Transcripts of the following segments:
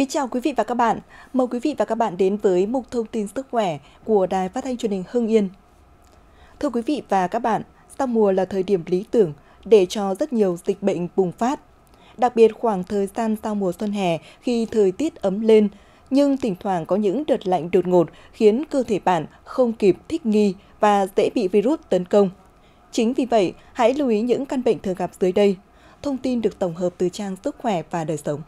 Kính chào quý vị và các bạn. Mời quý vị và các bạn đến với mục thông tin sức khỏe của Đài Phát thanh Truyền hình Hưng Yên. Thưa quý vị và các bạn, sau mùa là thời điểm lý tưởng để cho rất nhiều dịch bệnh bùng phát. Đặc biệt khoảng thời gian sau mùa xuân hè khi thời tiết ấm lên, nhưng thỉnh thoảng có những đợt lạnh đột ngột khiến cơ thể bạn không kịp thích nghi và dễ bị virus tấn công. Chính vì vậy, hãy lưu ý những căn bệnh thường gặp dưới đây. Thông tin được tổng hợp từ trang Sức khỏe và đời sống.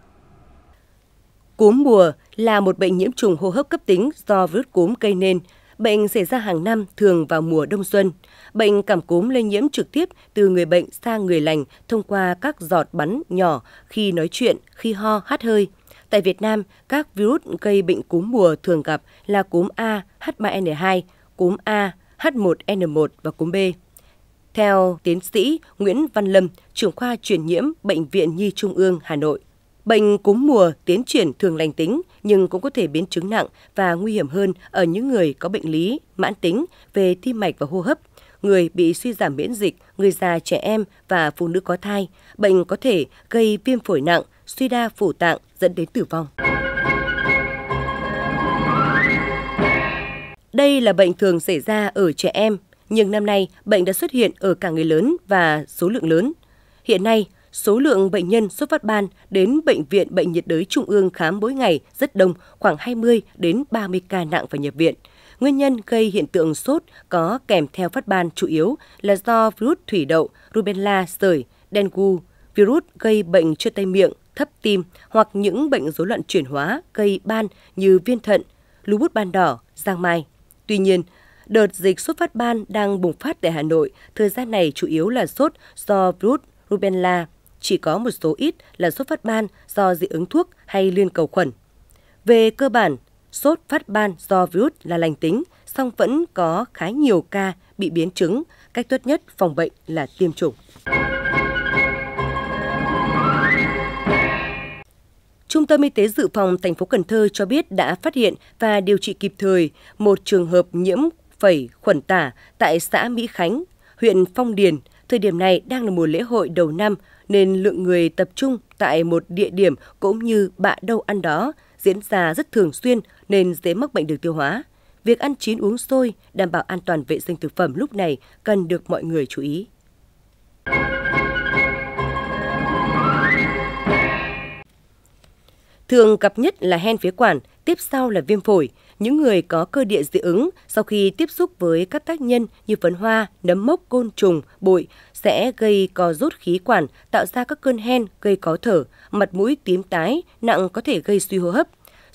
Cúm mùa là một bệnh nhiễm trùng hô hấp cấp tính do virus cúm gây nên. Bệnh xảy ra hàng năm thường vào mùa đông xuân. Bệnh cảm cúm lây nhiễm trực tiếp từ người bệnh sang người lành thông qua các giọt bắn nhỏ khi nói chuyện, khi ho, hát hơi. Tại Việt Nam, các virus gây bệnh cúm mùa thường gặp là cúm A, H3N2, cúm A, H1N1 và cúm B. Theo tiến sĩ Nguyễn Văn Lâm, trưởng khoa truyền nhiễm Bệnh viện Nhi Trung ương Hà Nội, Bệnh cúm mùa tiến triển thường lành tính nhưng cũng có thể biến chứng nặng và nguy hiểm hơn ở những người có bệnh lý, mãn tính về tim mạch và hô hấp, người bị suy giảm miễn dịch, người già, trẻ em và phụ nữ có thai. Bệnh có thể gây viêm phổi nặng, suy đa phủ tạng dẫn đến tử vong. Đây là bệnh thường xảy ra ở trẻ em, nhưng năm nay bệnh đã xuất hiện ở cả người lớn và số lượng lớn. Hiện nay, Số lượng bệnh nhân sốt phát ban đến bệnh viện bệnh nhiệt đới trung ương khám mỗi ngày rất đông, khoảng 20 đến 30 ca nặng và nhập viện. Nguyên nhân gây hiện tượng sốt có kèm theo phát ban chủ yếu là do virus thủy đậu, rubella, sởi, dengue, virus gây bệnh chưa tay miệng, thấp tim hoặc những bệnh rối loạn chuyển hóa gây ban như viên thận, lú bút ban đỏ, giang mai. Tuy nhiên, đợt dịch sốt phát ban đang bùng phát tại Hà Nội, thời gian này chủ yếu là sốt do virus rubella, chỉ có một số ít là sốt phát ban do dị ứng thuốc hay liên cầu khuẩn. Về cơ bản, sốt phát ban do virus là lành tính, song vẫn có khá nhiều ca bị biến chứng. Cách tốt nhất phòng bệnh là tiêm chủng. Trung tâm Y tế Dự phòng thành phố Cần Thơ cho biết đã phát hiện và điều trị kịp thời một trường hợp nhiễm phẩy khuẩn tả tại xã Mỹ Khánh, huyện Phong Điền Thời điểm này đang là mùa lễ hội đầu năm nên lượng người tập trung tại một địa điểm cũng như bạ đâu ăn đó diễn ra rất thường xuyên nên dễ mắc bệnh đường tiêu hóa. Việc ăn chín uống sôi đảm bảo an toàn vệ sinh thực phẩm lúc này cần được mọi người chú ý. Thường gặp nhất là hen phế quản, tiếp sau là viêm phổi. Những người có cơ địa dị ứng sau khi tiếp xúc với các tác nhân như phấn hoa, nấm mốc, côn trùng, bụi sẽ gây co rút khí quản, tạo ra các cơn hen gây khó thở, mặt mũi tím tái, nặng có thể gây suy hô hấp.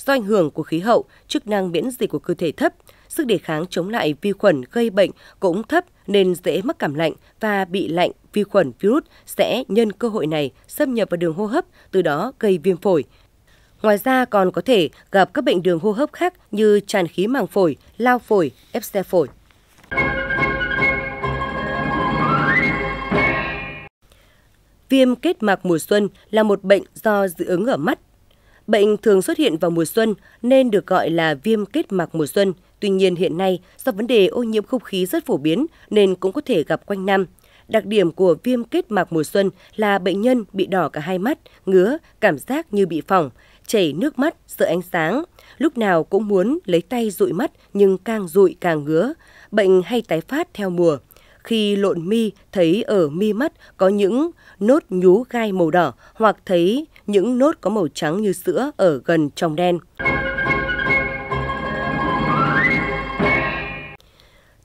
Do ảnh hưởng của khí hậu, chức năng miễn dịch của cơ thể thấp, sức đề kháng chống lại vi khuẩn gây bệnh cũng thấp nên dễ mắc cảm lạnh và bị lạnh vi khuẩn virus sẽ nhân cơ hội này xâm nhập vào đường hô hấp, từ đó gây viêm phổi, Ngoài ra còn có thể gặp các bệnh đường hô hấp khác như tràn khí màng phổi, lao phổi, ép xe phổi. Viêm kết mạc mùa xuân là một bệnh do dị ứng ở mắt. Bệnh thường xuất hiện vào mùa xuân nên được gọi là viêm kết mạc mùa xuân. Tuy nhiên hiện nay, do vấn đề ô nhiễm không khí rất phổ biến nên cũng có thể gặp quanh năm. Đặc điểm của viêm kết mạc mùa xuân là bệnh nhân bị đỏ cả hai mắt, ngứa, cảm giác như bị phỏng, chảy nước mắt, sợ ánh sáng, lúc nào cũng muốn lấy tay dụi mắt nhưng càng dụi càng ngứa, bệnh hay tái phát theo mùa. Khi lộn mi thấy ở mi mắt có những nốt nhú gai màu đỏ hoặc thấy những nốt có màu trắng như sữa ở gần trong đen.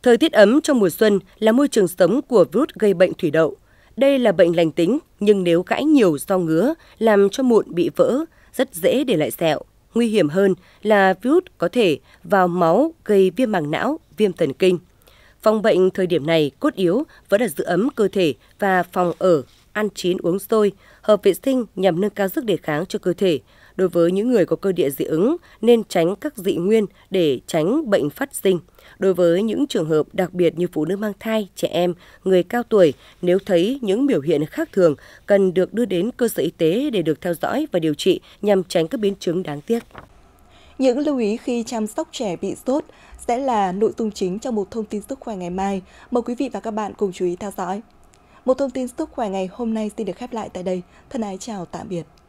Thời tiết ấm trong mùa xuân là môi trường sống của virus gây bệnh thủy đậu. Đây là bệnh lành tính, nhưng nếu gãi nhiều do ngứa, làm cho mụn bị vỡ, rất dễ để lại sẹo. Nguy hiểm hơn là virus có thể vào máu gây viêm màng não, viêm thần kinh. Phòng bệnh thời điểm này cốt yếu vẫn là giữ ấm cơ thể và phòng ở, ăn chín uống sôi, hợp vệ sinh nhằm nâng cao sức đề kháng cho cơ thể, đối với những người có cơ địa dị ứng nên tránh các dị nguyên để tránh bệnh phát sinh. Đối với những trường hợp đặc biệt như phụ nữ mang thai, trẻ em, người cao tuổi, nếu thấy những biểu hiện khác thường, cần được đưa đến cơ sở y tế để được theo dõi và điều trị nhằm tránh các biến chứng đáng tiếc. Những lưu ý khi chăm sóc trẻ bị sốt sẽ là nội dung chính trong một thông tin sức khỏe ngày mai. Mời quý vị và các bạn cùng chú ý theo dõi. Một thông tin sức khỏe ngày hôm nay xin được khép lại tại đây. Thân ái chào tạm biệt.